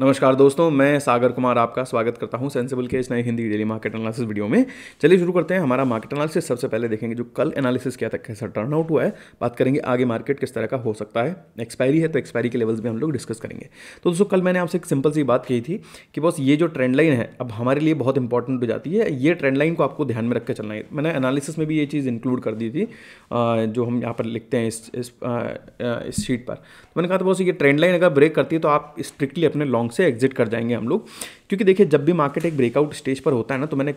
नमस्कार दोस्तों मैं सागर कुमार आपका स्वागत करता हूं सेंसिबल के इस नए Hindi daily market analysis video में चलिए शुरू करते हैं हमारा मार्केट एनालिसिस सबसे पहले देखेंगे जो कल एनालिसिस क्या था कैसा टर्न आउट हुआ है बात करेंगे आगे मार्केट किस तरह का हो सकता है एक्सपायरी है तो एक्सपायरी के लेवल्स भी हम लोग डिस्कस करेंगे तो दोस्तों कल मैंने आपसे एक सिंपल सी बात कही थी कि बस ये जो ट्रेंड लाइन है अब हमारे लिए बहुत इंपॉर्टेंट हो जाती है ये ट्रेंड लाइन को आपको ध्यान में रखकर चलना है मैंने एनालिसिस में भी ये चीज़ इंक्लूड कर दी थी जो हम यहाँ पर लिखते हैं इस इस शीट पर तो मैंने कहा था बस ये ट्रेंड लाइन अगर ब्रेक करती है तो आप स्ट्रिक्टली अपने लॉन्ग लॉन्ग से एग्जिट कर जाएंगे हम लोग क्योंकि देखिए जब भी मार्केट एक ब्रेकआउट स्टेज पर होता है ना तो मैंने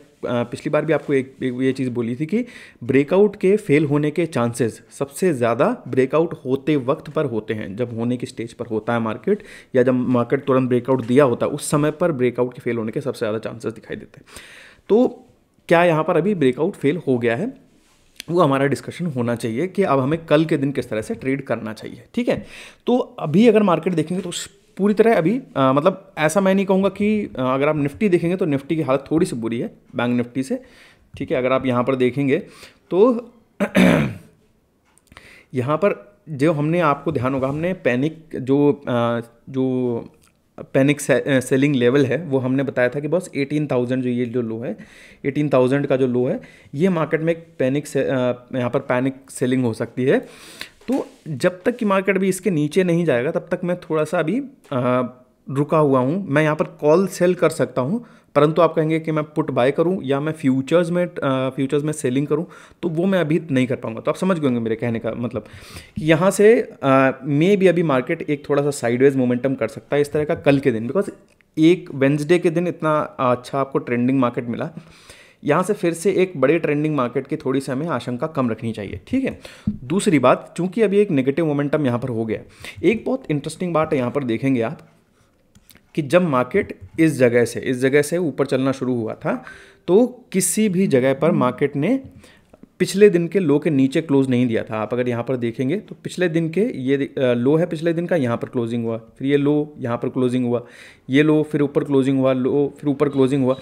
पिछली बार भी आपको एक, एक ये चीज़ बोली थी कि ब्रेकआउट के फेल होने के चांसेस सबसे ज़्यादा ब्रेकआउट होते वक्त पर होते हैं जब होने की स्टेज पर होता है मार्केट या जब मार्केट तुरंत ब्रेकआउट दिया होता है उस समय पर ब्रेकआउट के फेल होने के सबसे ज़्यादा चांसेस दिखाई देते हैं तो क्या यहाँ पर अभी ब्रेकआउट फेल हो गया है वो हमारा डिस्कशन होना चाहिए कि अब हमें कल के दिन किस तरह से ट्रेड करना चाहिए ठीक है तो अभी अगर मार्केट देखेंगे तो पूरी तरह अभी आ, मतलब ऐसा मैं नहीं कहूँगा कि आ, अगर आप निफ्टी देखेंगे तो निफ्टी की हालत थोड़ी सी बुरी है बैंक निफ्टी से ठीक है अगर आप यहाँ पर देखेंगे तो यहाँ पर जो हमने आपको ध्यान होगा हमने पैनिक जो आ, जो पैनिक से, सेलिंग लेवल है वो हमने बताया था कि बस 18,000 जो ये जो लो है 18,000 का जो लो है ये मार्केट में एक पैनिक से यहाँ पर पैनिक सेलिंग हो सकती है तो जब तक कि मार्केट अभी इसके नीचे नहीं जाएगा तब तक मैं थोड़ा सा अभी रुका हुआ हूँ मैं यहाँ पर कॉल सेल कर सकता हूँ परंतु आप कहेंगे कि मैं पुट बाय करूँ या मैं फ्यूचर्स में फ्यूचर्स में सेलिंग करूँ तो वो मैं अभी नहीं कर पाऊँगा तो आप समझ गए मेरे कहने का मतलब कि यहाँ से मे भी अभी मार्केट एक थोड़ा सा साइडवेज मोमेंटम कर सकता है इस तरह का कल के दिन बिकॉज एक वेंसडे के दिन इतना अच्छा आपको ट्रेंडिंग मार्केट मिला यहाँ से फिर से एक बड़े ट्रेंडिंग मार्केट की थोड़ी सी हमें आशंका कम रखनी चाहिए ठीक है दूसरी बात चूंकि अभी एक नेगेटिव मोमेंटम यहाँ पर हो गया एक बहुत इंटरेस्टिंग बात यहाँ पर देखेंगे आप कि जब मार्केट इस जगह से इस जगह से ऊपर चलना शुरू हुआ था तो किसी भी जगह पर मार्केट ने पिछले दिन के लो के नीचे क्लोज नहीं दिया था आप अगर यहाँ पर देखेंगे तो पिछले दिन के ये लो है पिछले दिन का यहाँ पर क्लोजिंग हुआ फिर ये लो यहाँ पर क्लोजिंग हुआ ये लो फिर ऊपर क्लोजिंग हुआ लो फिर ऊपर क्लोजिंग हुआ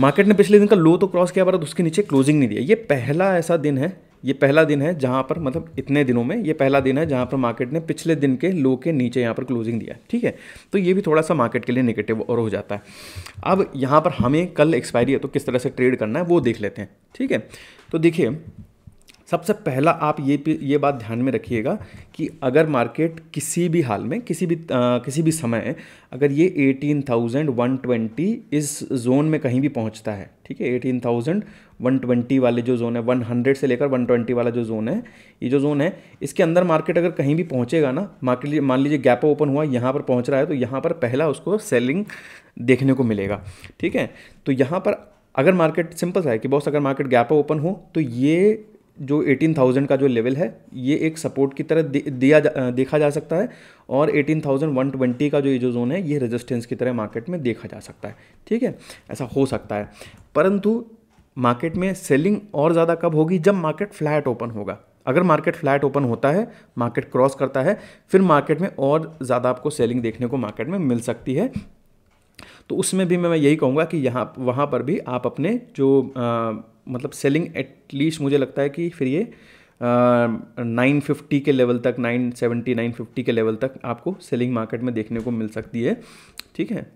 मार्केट ने पिछले दिन का लो तो क्रॉस किया पर उसके नीचे क्लोजिंग नहीं दिया ये पहला ऐसा दिन है ये पहला दिन है जहाँ पर मतलब इतने दिनों में ये पहला दिन है जहाँ पर मार्केट ने पिछले दिन के लो के नीचे यहाँ पर क्लोजिंग दिया ठीक है तो ये भी थोड़ा सा मार्केट के लिए नेगेटिव और हो जाता है अब यहाँ पर हमें कल एक्सपायरी है तो किस तरह से ट्रेड करना है वो देख लेते हैं ठीक है तो देखिए सबसे पहला आप ये ये बात ध्यान में रखिएगा कि अगर मार्केट किसी भी हाल में किसी भी आ, किसी भी समय अगर ये एटीन थाउजेंड वन ट्वेंटी इस जोन में कहीं भी पहुंचता है ठीक है एटीन थाउजेंड वन ट्वेंटी वाले जो जोन है वन हंड्रेड से लेकर वन ट्वेंटी वाला जो जोन है ये जो जोन है इसके अंदर मार्केट अगर कहीं भी पहुंचेगा ना मार्केट मान लीजिए गैप ओपन हुआ यहाँ पर पहुँच रहा है तो यहाँ पर पहला उसको सेलिंग देखने को मिलेगा ठीक है तो यहाँ पर अगर मार्केट सिंपल सा है कि बॉस अगर मार्केट गैप ओपन हो तो ये जो 18,000 का जो लेवल है ये एक सपोर्ट की तरह दिया जा, देखा जा सकता है और 18,120 का जो ये जो जोन है ये रेजिस्टेंस की तरह मार्केट में देखा जा सकता है ठीक है ऐसा हो सकता है परंतु मार्केट में सेलिंग और ज़्यादा कब होगी जब मार्केट फ्लैट ओपन होगा अगर मार्केट फ्लैट ओपन होता है मार्केट क्रॉस करता है फिर मार्केट में और ज़्यादा आपको सेलिंग देखने को मार्केट में मिल सकती है तो उसमें भी मैं यही कहूँगा कि यहाँ वहाँ पर भी आप अपने जो आ, मतलब सेलिंग एटलीस्ट मुझे लगता है कि फिर ये नाइन फिफ्टी के लेवल तक नाइन सेवेंटी नाइन फिफ्टी के लेवल तक आपको सेलिंग मार्केट में देखने को मिल सकती है ठीक है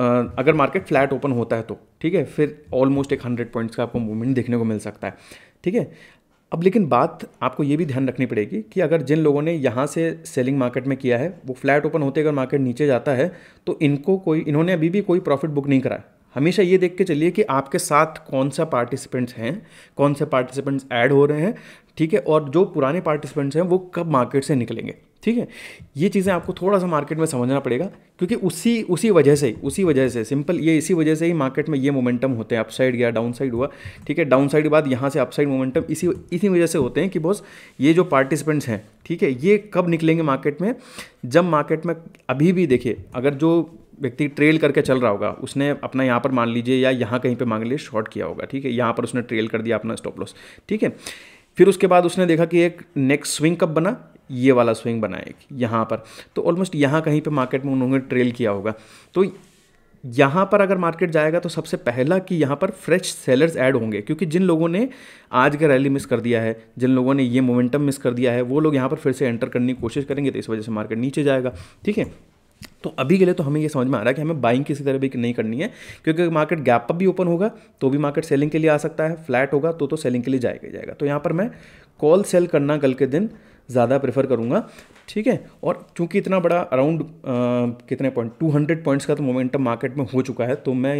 Uh, अगर मार्केट फ्लैट ओपन होता है तो ठीक है फिर ऑलमोस्ट एक हंड्रेड पॉइंट्स का आपको मूवमेंट देखने को मिल सकता है ठीक है अब लेकिन बात आपको ये भी ध्यान रखनी पड़ेगी कि अगर जिन लोगों ने यहाँ से सेलिंग मार्केट में किया है वो फ्लैट ओपन होते अगर मार्केट नीचे जाता है तो इनको कोई इन्होंने अभी भी कोई प्रॉफिट बुक नहीं करा हमेशा ये देख के चलिए कि आपके साथ कौन सा पार्टिसिपेंट्स हैं कौन से पार्टिसिपेंट्स ऐड हो रहे हैं ठीक है और जो पुराने पार्टिसिपेंट्स हैं वो कब मार्केट से निकलेंगे ठीक है ये चीज़ें आपको थोड़ा सा मार्केट में समझना पड़ेगा क्योंकि उसी उसी वजह से उसी वजह से सिंपल ये इसी वजह से ही मार्केट में ये मोमेंटम होते हैं अपसाइड गया डाउन साइड हुआ ठीक है डाउन साइड के बाद यहाँ से अपसाइड मोमेंटम इसी इसी वजह से होते हैं कि बॉस ये जो पार्टिसिपेंट्स हैं ठीक है ये कब निकलेंगे मार्केट में जब मार्केट में अभी भी देखिए अगर जो व्यक्ति ट्रेल करके चल रहा होगा उसने अपना यहाँ पर मान लीजिए या यहाँ कहीं पर मान लीजिए शॉर्ट किया होगा ठीक है यहाँ पर उसने ट्रेल कर दिया अपना स्टॉप लॉस ठीक है फिर उसके बाद उसने देखा कि एक नेक्स्ट स्विंग कब बना ये वाला स्विंग बना एक यहाँ पर तो ऑलमोस्ट यहाँ कहीं पे मार्केट में उन्होंने ट्रेल किया होगा तो यहाँ पर अगर मार्केट जाएगा तो सबसे पहला कि यहाँ पर फ्रेश सेलर्स ऐड होंगे क्योंकि जिन लोगों ने आज का रैली मिस कर दिया है जिन लोगों ने ये मोमेंटम मिस कर दिया है वो लोग यहाँ पर फिर से एंटर करने की कोशिश करेंगे तो इस वजह से मार्केट नीचे जाएगा ठीक है तो अभी के लिए तो हमें ये समझ में आ रहा है कि हमें बाइंग किसी तरह भी नहीं करनी है क्योंकि मार्केट गैप अप भी ओपन होगा तो भी मार्केट सेलिंग के लिए आ सकता है फ्लैट होगा तो तो सेलिंग के लिए जाएगा ही जाएगा तो यहाँ पर मैं कॉल सेल करना कल के दिन ज़्यादा प्रेफर करूँगा ठीक है और चूंकि इतना बड़ा अराउंड कितने पॉइंट 200 पॉइंट्स का तो मोमेंटम मार्केट में हो चुका है तो मैं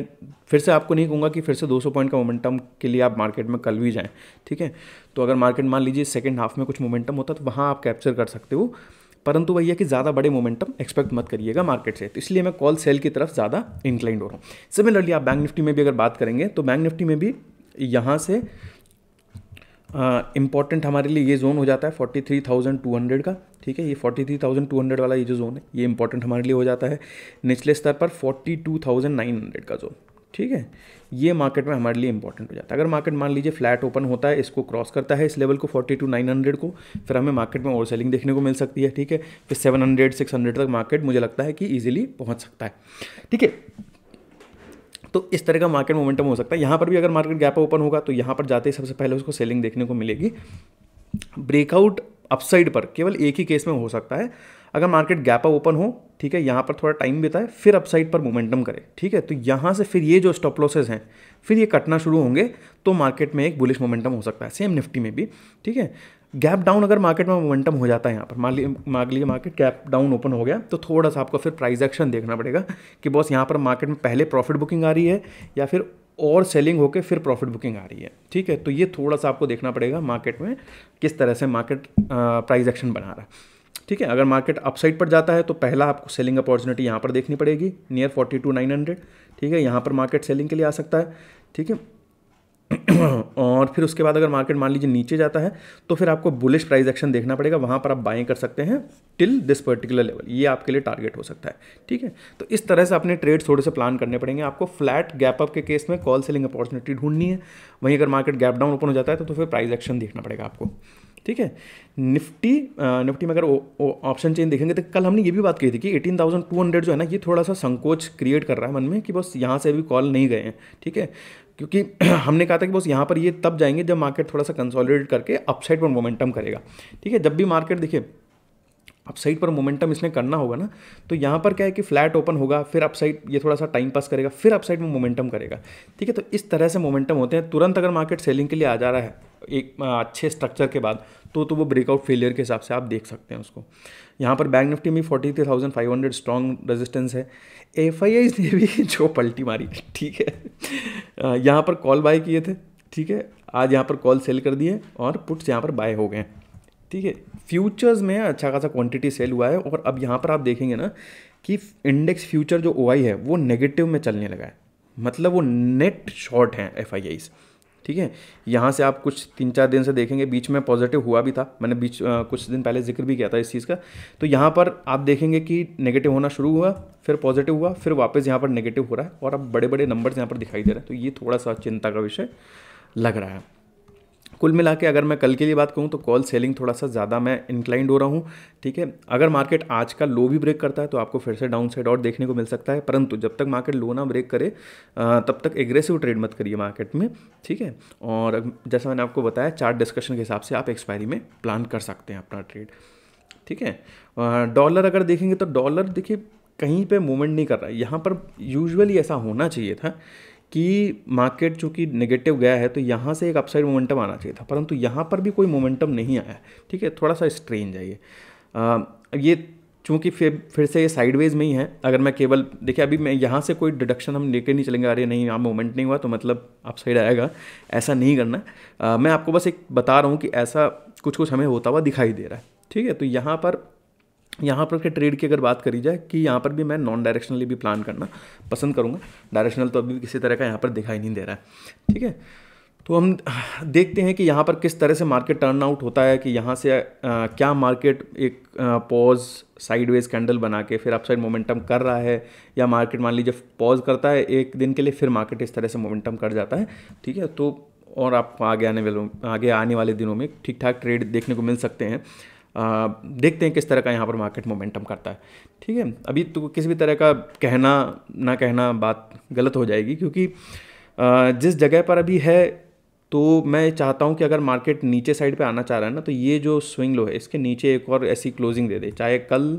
फिर से आपको नहीं कहूँगा कि फिर से 200 पॉइंट का मोमेंटम के लिए आप मार्केट में कल भी जाएँ ठीक है तो अगर मार्केट मान लीजिए सेकेंड हाफ में कुछ मोमेंटम होता तो वहाँ आप कैप्चर कर सकते हो परंतु भैया कि ज़्यादा बड़े मोमेंटम एक्सपेक्ट मत करिएगा मार्केट से तो इसलिए मैं कॉल सेल की तरफ ज़्यादा इंक्लाइंड हो रहा हूँ सिमिलरली आप बैंक निफ्टी में भी अगर बात करेंगे तो बैंक निफ्टी में भी यहाँ से इंपॉर्टेंट हमारे लिए ये जोन हो जाता है forty three thousand two hundred का ठीक है ये forty three thousand two hundred वाला ये जो जोन है ये इंपॉर्टेंट हमारे लिए हो जाता है निचले स्तर पर forty two thousand nine hundred का जोन ठीक है ये मार्केट में हमारे लिए इंपॉर्टेंट हो जाता है अगर मार्केट मान लीजिए फ्लैट ओपन होता है इसको क्रॉस करता है इस लेवल को फोर्टी टू नाइन हंड्रेड को फिर हमें मार्केट में ओवर सेलिंग देखने को मिल सकती है ठीक है फिर सेवन हंड्रेड सिक्स हंड्रेड तक मार्केट मुझे लगता है कि ईजिली पहुँच सकता है ठीक है तो इस तरह का मार्केट मोमेंटम हो सकता है यहाँ पर भी अगर मार्केट गैप ओपन होगा तो यहाँ पर जाते ही सबसे पहले उसको सेलिंग देखने को मिलेगी ब्रेकआउट अपसाइड पर केवल एक ही केस में हो सकता है अगर मार्केट गैप ओपन हो ठीक है यहाँ पर थोड़ा टाइम बिताए फिर अपसाइड पर मोमेंटम करे ठीक है तो यहाँ से फिर ये जो स्टॉप लॉसेज हैं फिर ये कटना शुरू होंगे तो मार्केट में एक बुलिश मोमेंटम हो सकता है सेम निफ्टी में भी ठीक है गैप डाउन अगर मार्केट में मोमेंटम हो जाता है यहाँ पर मान ली मान लीजिए मार्केट गैप डाउन ओपन हो गया तो थोड़ा सा आपको फिर प्राइस एक्शन देखना पड़ेगा कि बॉस यहाँ पर मार्केट में पहले प्रॉफिट बुकिंग आ रही है या फिर और सेलिंग होकर फिर प्रॉफिट बुकिंग आ रही है ठीक है तो ये थोड़ा सा आपको देखना पड़ेगा मार्केट में किस तरह से मार्केट प्राइस एक्शन बना रहा है ठीक है अगर मार्केट अपसाइड पर जाता है तो पहला आपको सेलिंग अपॉर्चुनिटी यहाँ पर देखनी पड़ेगी near forty two nine hundred ठीक है यहाँ पर मार्केट सेलिंग के लिए आ सकता है ठीक है और फिर उसके बाद अगर मार्केट मान लीजिए नीचे जाता है तो फिर आपको बुलिश प्राइस एक्शन देखना पड़ेगा वहाँ पर आप बाइंग कर सकते हैं टिल दिस पर्टिकुलर लेवल ये आपके लिए टारगेट हो सकता है ठीक है तो इस तरह से अपने ट्रेड थोड़े से प्लान करने पड़ेंगे आपको फ्लैट गैप अप के केस में कॉल सेलिंग अपॉर्चुनिटी ढूंढनी है वहीं अगर मार्केट गैप डाउन ओपन हो जाता है तो, तो फिर प्राइस एक्शन देखना पड़ेगा आपको ठीक है निफ्टी निफ्टी में अगर ऑप्शन चेन देखेंगे तो कल हमने ये भी बात कही थी कि 18,200 जो है ना ये थोड़ा सा संकोच क्रिएट कर रहा है मन में कि बस यहाँ से अभी कॉल नहीं गए हैं ठीक है क्योंकि हमने कहा था कि बस यहाँ पर ये तब जाएंगे जब मार्केट थोड़ा सा कंसोलिडेट करके अपसाइड पर मोमेंटम करेगा ठीक है जब भी मार्केट देखिए अपसाइड पर मोमेंटम इसने करना होगा ना तो यहाँ पर क्या है कि फ्लैट ओपन होगा फिर अपसाइड ये थोड़ा सा टाइम पास करेगा फिर अपसाइड में मोमेंटम करेगा ठीक है तो इस तरह से मोमेंटम होते हैं तुरंत अगर मार्केट सेलिंग के लिए आ जा रहा है एक अच्छे स्ट्रक्चर के बाद तो तो वो ब्रेकआउट फेलियर के हिसाब से आप देख सकते हैं उसको यहाँ पर बैंक निफ्टी में forty three thousand five hundred strong resistance है एफ आई आई ने भी जो पलटी मारी ठीक है यहाँ पर कॉल बाय किए थे ठीक है आज यहाँ पर कॉल सेल कर दिए और पुट्स यहाँ पर बाय हो गए हैं ठीक है फ्यूचर्स में अच्छा खासा क्वांटिटी सेल हुआ है और अब यहाँ पर आप देखेंगे ना कि इंडेक्स फ्यूचर जो ओ है वो नेगेटिव में चलने लगा है मतलब वो नेट शॉर्ट हैं एफ आई ठीक है यहाँ से आप कुछ तीन चार दिन से देखेंगे बीच में पॉजिटिव हुआ भी था मैंने बीच आ, कुछ दिन पहले जिक्र भी किया था इस चीज़ का तो यहाँ पर आप देखेंगे कि नेगेटिव होना शुरू हुआ फिर पॉजिटिव हुआ फिर वापस यहाँ पर नेगेटिव हो रहा है और अब बड़े बड़े नंबर्स यहाँ पर दिखाई दे रहे हैं तो ये थोड़ा सा चिंता का विषय लग रहा है कुल मिला के अगर मैं कल के लिए बात करूँ तो कॉल सेलिंग थोड़ा सा ज़्यादा मैं इंक्लाइंड हो रहा हूँ ठीक है अगर मार्केट आज का लो भी ब्रेक करता है तो आपको फिर से डाउन साइड और देखने को मिल सकता है परंतु जब तक मार्केट लो ना ब्रेक करे तब तक एग्रेसिव ट्रेड मत करिए मार्केट में ठीक है और जैसा मैंने आपको बताया चार्ट डिस्कशन के हिसाब से आप एक्सपायरी में प्लान कर सकते हैं अपना ट्रेड ठीक है डॉलर अगर देखेंगे तो डॉलर देखिए कहीं पे मूवमेंट नहीं कर रहा है यहाँ पर यूजुअली ऐसा होना चाहिए था कि मार्केट चूँकि नेगेटिव गया है तो यहाँ से एक अपसाइड मोमेंटम आना चाहिए था परंतु यहाँ पर भी कोई मोमेंटम नहीं आया ठीक है थोड़ा सा स्ट्रेंज है ये आ, ये चूँकि फिर फिर से ये साइडवेज में ही है अगर मैं केवल देखिए अभी मैं यहाँ से कोई डिडक्शन हम लेकर नहीं चलेंगे अरे नहीं यहाँ मोमेंट नहीं हुआ तो मतलब आप आएगा ऐसा नहीं करना आ, मैं आपको बस एक बता रहा हूँ कि ऐसा कुछ कुछ हमें होता हुआ दिखाई दे रहा है ठीक है तो यहाँ पर यहाँ पर के ट्रेड की अगर बात करी जाए कि यहाँ पर भी मैं नॉन डायरेक्शनली भी प्लान करना पसंद करूँगा डायरेक्शनल तो अभी किसी तरह का यहाँ पर दिखाई नहीं दे रहा है ठीक है तो हम देखते हैं कि यहाँ पर किस तरह से मार्केट टर्न आउट होता है कि यहाँ से आ, क्या मार्केट एक पॉज साइडवेज कैंडल बना के फिर अपसाइड मोमेंटम कर रहा है या मार्केट मान लीजिए पॉज करता है एक दिन के लिए फिर मार्केट इस तरह से मोमेंटम कर जाता है ठीक है तो और आप आगे आने वालों आगे आने वाले दिनों में ठीक ठाक ट्रेड देखने को मिल सकते हैं देखते हैं किस तरह का यहाँ पर मार्केट मोमेंटम करता है ठीक है अभी तो किसी भी तरह का कहना ना कहना बात गलत हो जाएगी क्योंकि जिस जगह पर अभी है तो मैं चाहता हूँ कि अगर मार्केट नीचे साइड पे आना चाह रहा है ना तो ये जो स्विंग लो है इसके नीचे एक और ऐसी क्लोजिंग दे दे चाहे कल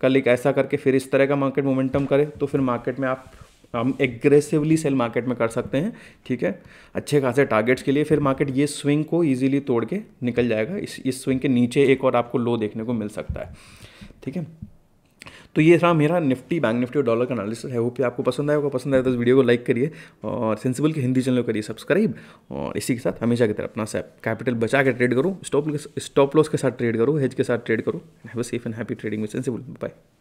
कल एक ऐसा करके फिर इस तरह का मार्केट मोमेंटम करे तो फिर मार्केट में आप हम एग्रेसिवली सेल मार्केट में कर सकते हैं ठीक है अच्छे खासे टारगेट्स के लिए फिर मार्केट ये स्विंग को ईजिली तोड़ के निकल जाएगा इस इस स्विंग के नीचे एक और आपको लो देखने को मिल सकता है ठीक है तो ये था मेरा निफ्टी बैंक निफ्टी और डॉलर का एनालिसिस है होप आपको पसंद होगा पसंद आया तो इस वीडियो को लाइक करिए और सेंसिबल के हिंदी चैनल को करिए सब्सक्राइब और इसी के साथ हमेशा की तरह अपना सेप कैपिटल बचा के ट्रेड करो स्टॉप स्टॉप लॉस के साथ ट्रेड करो हेज के साथ ट्रेड करो have a safe and happy trading with sensible bye